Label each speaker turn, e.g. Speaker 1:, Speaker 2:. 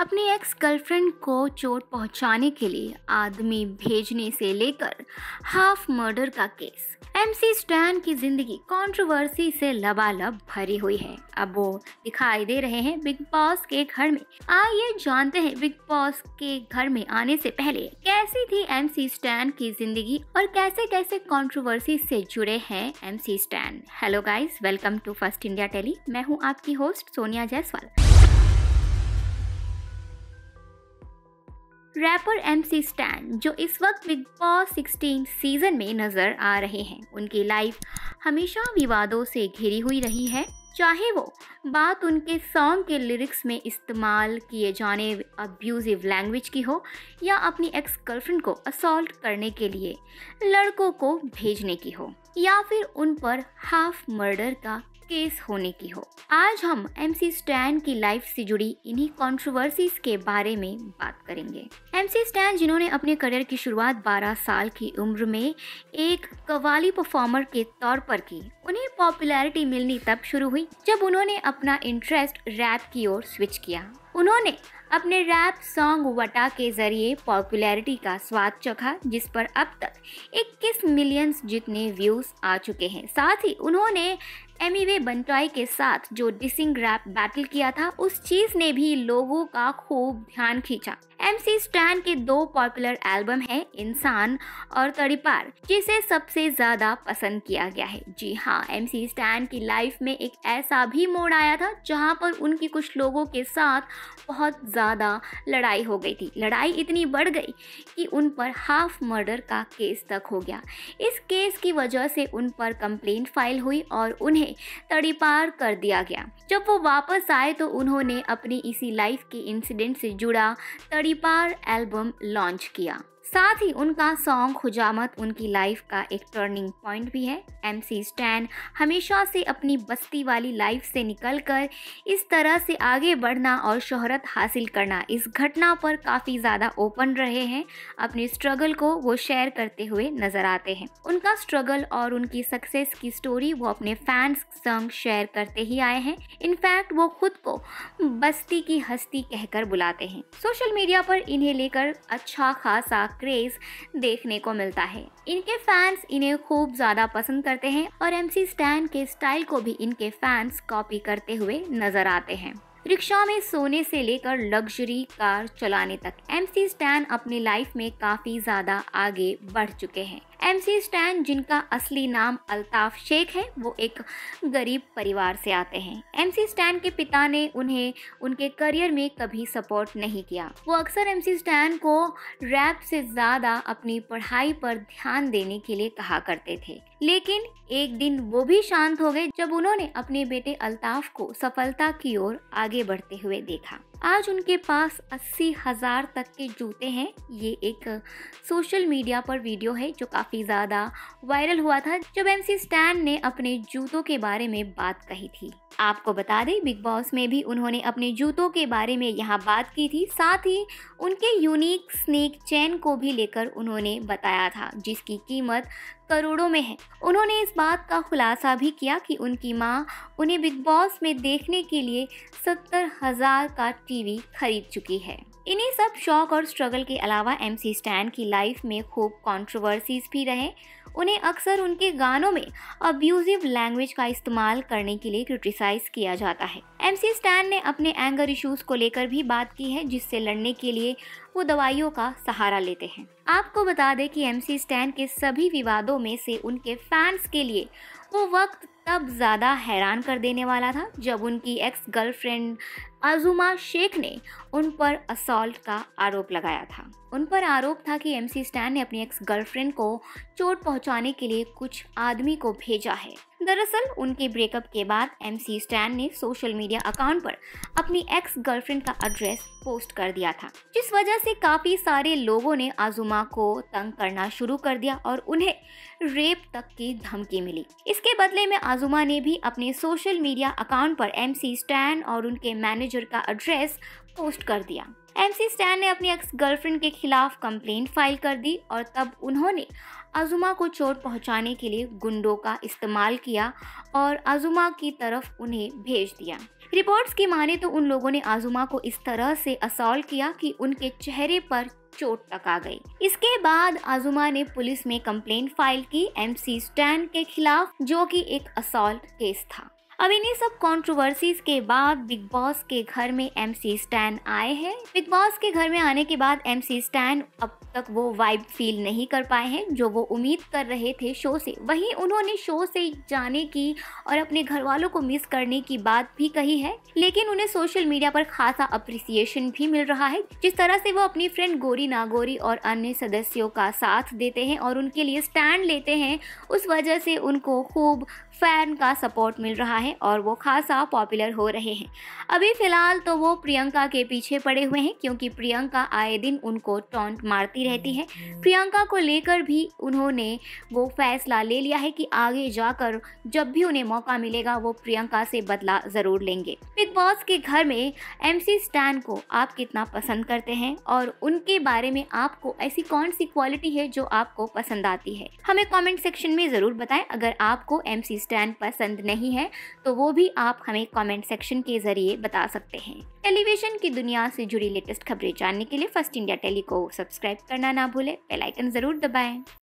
Speaker 1: अपनी ex girlfriend को चोट पहुंचाने के लिए आदमी भेजने से लेकर हाफ मर्डर का केस एमसी स्टैन की जिंदगी कंट्रोवर्सी से लबालब भरी हुई है अब वो दिखाई दे रहे हैं बिग बॉस के घर में आइए जानते हैं बिग बॉस के घर में आने से पहले कैसी थी एमसी स्टैन की जिंदगी और कैसे कैसे कंट्रोवर्सी से जुड़े हैं MC Stan hello guys welcome to First India Tele मैं हूँ आपकी host Sonia Jaiswal rapper MC Stan जो इस वक्त बिग बॉस 16 सीजन में नज़र आ रहे हैं उनकी लाइफ हमेशा विवादों से घिरी हुई रही है चाहे वो बात उनके सॉन्ग के लिरिक्स में इस्तेमाल किए जाने अब्यूज़िव लैंग्वेज की हो या अपनी एक्स गर्लफ्रेंड को असॉल्ट करने के लिए लड़कों को भेजने की हो या फिर उन पर हाफ मर्डर का केस होने की हो आज हम एमसी स्टैन की लाइफ से जुड़ी इन्हीं कंट्रोवर्सीज के बारे में बात करेंगे एमसी स्टैन जिन्होंने अपने करियर की शुरुआत 12 साल की उम्र में एक कवाली परफॉर्मर के तौर पर की उन्हें पॉपुलैरिटी मिलनी तब शुरू हुई जब उन्होंने अपना इंटरेस्ट रैप की ओर स्विच किया उन्होंने अपने रैप सॉन्ग वटा के जरिए पॉपुलैरिटी का स्वाद चखा जिस पर अब तक 21 मिलियंस जितने व्यूज आ चुके हैं साथ ही उन्होंने एमीवे बंटॉय के साथ जो डिसिंग रैप बैटल किया था उस चीज़ ने भी लोगों का खूब ध्यान खींचा एम सी स्टैन के दो पॉपुलर एल्बम है इंसान और तड़ीपार जिसे सबसे ज्यादा पसंद किया गया है जी हाँ एम सी स्टैन की लाइफ में एक ऐसा भी मोड़ आया था जहाँ पर उनकी कुछ लोगों के साथ बहुत ज़्यादा लड़ाई हो गई थी लड़ाई इतनी बढ़ गई कि उन पर हाफ मर्डर का केस तक हो गया इस केस की वजह से उन पर कंप्लेंट फाइल हुई और उन्हें तड़ीपार कर दिया गया जब वो वापस आए तो उन्होंने अपनी इसी लाइफ के इंसिडेंट से जुड़ा तड़ी पहली बार एल्बम लॉन्च किया साथ ही उनका सॉन्ग खुजामत उनकी लाइफ का एक टर्निंग पॉइंट भी है एम सी स्टैन हमेशा से अपनी बस्ती वाली लाइफ से निकलकर इस तरह से आगे बढ़ना और शोहरत हासिल करना इस घटना पर काफ़ी ज़्यादा ओपन रहे हैं अपने स्ट्रगल को वो शेयर करते हुए नज़र आते हैं उनका स्ट्रगल और उनकी सक्सेस की स्टोरी वो अपने फैंस संग शेयर करते ही आए हैं इनफैक्ट वो खुद को बस्ती की हस्ती कहकर बुलाते हैं सोशल मीडिया पर इन्हें लेकर अच्छा खासा क्रेज़ देखने को मिलता है इनके फैंस इन्हें खूब ज़्यादा पसंद करते हैं और एम स्टैन के स्टाइल को भी इनके फैंस कॉपी करते हुए नजर आते हैं रिक्शा में सोने से लेकर लग्जरी कार चलाने तक एम स्टैन अपनी लाइफ में काफ़ी ज़्यादा आगे बढ़ चुके हैं एम सी स्टैन जिनका असली नाम अल्ताफ शेख है वो एक गरीब परिवार से आते हैं सी स्टैन के पिता ने उन्हें उनके करियर में कभी सपोर्ट नहीं किया वो अक्सर एम सी स्टैन को रैप से ज़्यादा अपनी पढ़ाई पर ध्यान देने के लिए कहा करते थे लेकिन एक दिन वो भी शांत हो गए जब उन्होंने अपने बेटे अल्ताफ को सफलता की ओर आगे बढ़ते हुए देखा आज उनके पास अस्सी हज़ार तक के जूते हैं ये एक सोशल मीडिया पर वीडियो है जो काफ़ी ज़्यादा वायरल हुआ था जब एम स्टैन ने अपने जूतों के बारे में बात कही थी आपको बता दें बिग बॉस में भी उन्होंने अपने जूतों के बारे में यहाँ बात की थी साथ ही उनके यूनिक स्नेक चैन को भी लेकर उन्होंने बताया था जिसकी कीमत करोड़ों में है उन्होंने इस बात का खुलासा भी किया कि उनकी माँ उन्हें बिग बॉस में देखने के लिए सत्तर हजार का टीवी खरीद चुकी है इन्हीं सब शौक और स्ट्रगल के अलावा एम सी स्टैन की लाइफ में खूब कॉन्ट्रोवर्सीज भी रहे उन्हें अक्सर उनके गानों में अब्यूजिव लैंग्वेज का इस्तेमाल करने के लिए क्रिटिसाइज किया जाता है एम सी स्टैन ने अपने एंगर इश्यूज को लेकर भी बात की है जिससे लड़ने के लिए वो दवाइयों का सहारा लेते हैं आपको बता दें कि एम सी स्टैन के सभी विवादों में से उनके फैंस के लिए वो वक्त तब ज़्यादा हैरान कर देने वाला था जब उनकी एक्स गर्लफ्रेंड आजुमा शेख ने उन पर असॉल्ट का आरोप लगाया था उन पर आरोप था कि एमसी स्टैन ने अपनी एक्स गर्लफ्रेंड को चोट पहुंचाने के लिए कुछ आदमी को भेजा है दरअसल उनके ब्रेकअप के बाद एमसी स्टैन ने सोशल मीडिया अकाउंट पर अपनी एक्स गर्लफ्रेंड का एड्रेस पोस्ट कर दिया था जिस वजह से काफ़ी सारे लोगों ने आजुमा को तंग करना शुरू कर दिया और उन्हें रेप तक की धमकी मिली इसके बदले में आजुमा ने भी अपने सोशल मीडिया अकाउंट पर एमसी स्टैन और उनके मैनेजर का एड्रेस पोस्ट कर दिया एमसी स्टैन ने अपनी एक्स गर्लफ्रेंड के खिलाफ कंप्लेंट फाइल कर दी और तब उन्होंने आजुमा को चोट पहुंचाने के लिए गुंडों का इस्तेमाल किया और आजुमा की तरफ उन्हें भेज दिया रिपोर्ट्स की माने तो उन लोगों ने आजुमा को इस तरह से असॉल किया कि उनके चेहरे पर चोट तक आ गई इसके बाद आजुमा ने पुलिस में कंप्लेंट फाइल की एमसी स्टैंड के खिलाफ जो कि एक असॉल्ट केस था अब इन्हीं सब कॉन्ट्रोवर्सीज के बाद बिग बॉस के घर में एम सी स्टैन आए हैं बिग बॉस के घर में आने के बाद एम सी स्टैन अब तक वो वाइब फील नहीं कर पाए हैं जो वो उम्मीद कर रहे थे शो से वहीं उन्होंने शो से जाने की और अपने घर वालों को मिस करने की बात भी कही है लेकिन उन्हें सोशल मीडिया पर खासा अप्रिसिएशन भी मिल रहा है जिस तरह से वो अपनी फ्रेंड गोरी नागोरी और अन्य सदस्यों का साथ देते हैं और उनके लिए स्टैंड लेते हैं उस वजह से उनको खूब फैन का सपोर्ट मिल रहा है और वो खासा पॉपुलर हो रहे हैं अभी फ़िलहाल तो वो प्रियंका के पीछे पड़े हुए हैं क्योंकि प्रियंका आए दिन उनको टॉन्ट मारती रहती है प्रियंका को लेकर भी उन्होंने वो फैसला ले लिया है कि आगे जाकर जब भी उन्हें मौका मिलेगा वो प्रियंका से बदला ज़रूर लेंगे बिग बॉस के घर में एम स्टैन को आप कितना पसंद करते हैं और उनके बारे में आपको ऐसी कौन सी क्वालिटी है जो आपको पसंद आती है हमें कमेंट सेक्शन में ज़रूर बताएं अगर आपको एम सी स्टैंड पसंद नहीं है तो वो भी आप हमें कमेंट सेक्शन के ज़रिए बता सकते हैं टेलीविज़न की दुनिया से जुड़ी लेटेस्ट खबरें जानने के लिए फर्स्ट इंडिया टेली को सब्सक्राइब करना ना भूलें बेलाइकन ज़रूर दबाए